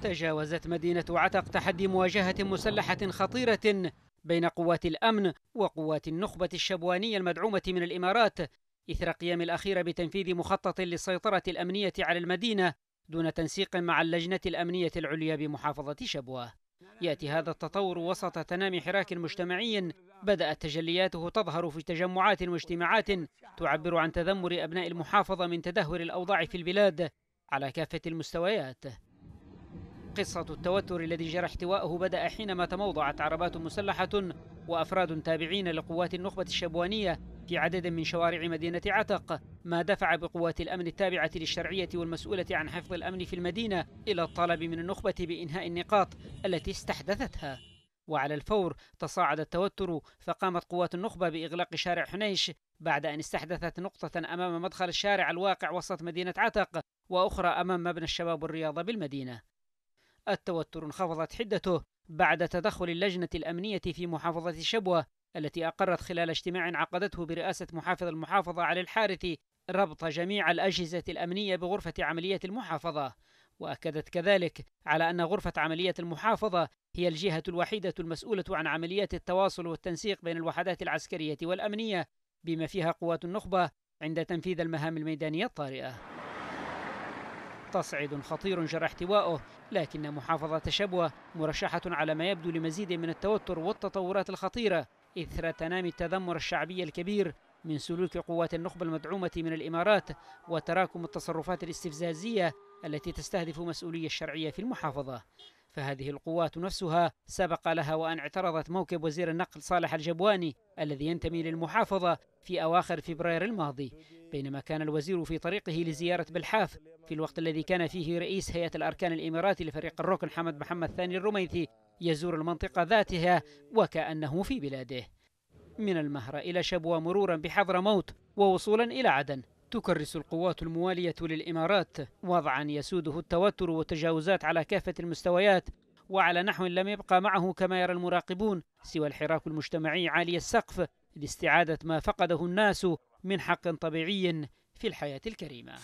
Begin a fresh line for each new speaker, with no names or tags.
تجاوزت مدينة عتق تحدي مواجهة مسلحة خطيرة بين قوات الأمن وقوات النخبة الشبوانية المدعومة من الإمارات إثر قيام الأخيرة بتنفيذ مخطط للسيطرة الأمنية على المدينة دون تنسيق مع اللجنة الأمنية العليا بمحافظة شبوة يأتي هذا التطور وسط تنامي حراك مجتمعي بدأت تجلياته تظهر في تجمعات واجتماعات تعبر عن تذمر أبناء المحافظة من تدهور الأوضاع في البلاد على كافة المستويات قصة التوتر الذي جرى احتوائه بدأ حينما تموضعت عربات مسلحة وأفراد تابعين لقوات النخبة الشبوانية في عدد من شوارع مدينة عتق ما دفع بقوات الأمن التابعة للشرعية والمسؤولة عن حفظ الأمن في المدينة إلى الطلب من النخبة بإنهاء النقاط التي استحدثتها وعلى الفور تصاعد التوتر فقامت قوات النخبة بإغلاق شارع حنيش بعد أن استحدثت نقطة أمام مدخل الشارع الواقع وسط مدينة عتق وأخرى أمام مبنى الشباب والرياضة بالمدينة التوتر انخفضت حدته بعد تدخل اللجنة الأمنية في محافظة شبوة التي أقرت خلال اجتماع عقدته برئاسة محافظ المحافظة على الحارث ربط جميع الأجهزة الأمنية بغرفة عملية المحافظة وأكدت كذلك على أن غرفة عملية المحافظة هي الجهة الوحيدة المسؤولة عن عمليات التواصل والتنسيق بين الوحدات العسكرية والأمنية بما فيها قوات النخبة عند تنفيذ المهام الميدانية الطارئة تصعيد خطير جرى احتوائه لكن محافظة شبوة مرشحة على ما يبدو لمزيد من التوتر والتطورات الخطيرة إثر تنامي التذمر الشعبي الكبير من سلوك قوات النخبة المدعومة من الإمارات وتراكم التصرفات الاستفزازية التي تستهدف مسؤولية الشرعية في المحافظة فهذه القوات نفسها سبق لها وأن اعترضت موكب وزير النقل صالح الجبواني الذي ينتمي للمحافظة في أواخر فبراير الماضي بينما كان الوزير في طريقه لزيارة بلحاف في الوقت الذي كان فيه رئيس هيئة الأركان الإماراتي لفريق الركن حمد محمد ثاني الرميثي يزور المنطقة ذاتها وكأنه في بلاده من المهرة إلى شبوة مرورا بحضرموت ووصولا إلى عدن تكرس القوات الموالية للإمارات وضعا يسوده التوتر والتجاوزات على كافة المستويات وعلى نحو لم يبقى معه كما يرى المراقبون سوى الحراك المجتمعي عالي السقف لاستعادة ما فقده الناس من حق طبيعي في الحياة الكريمة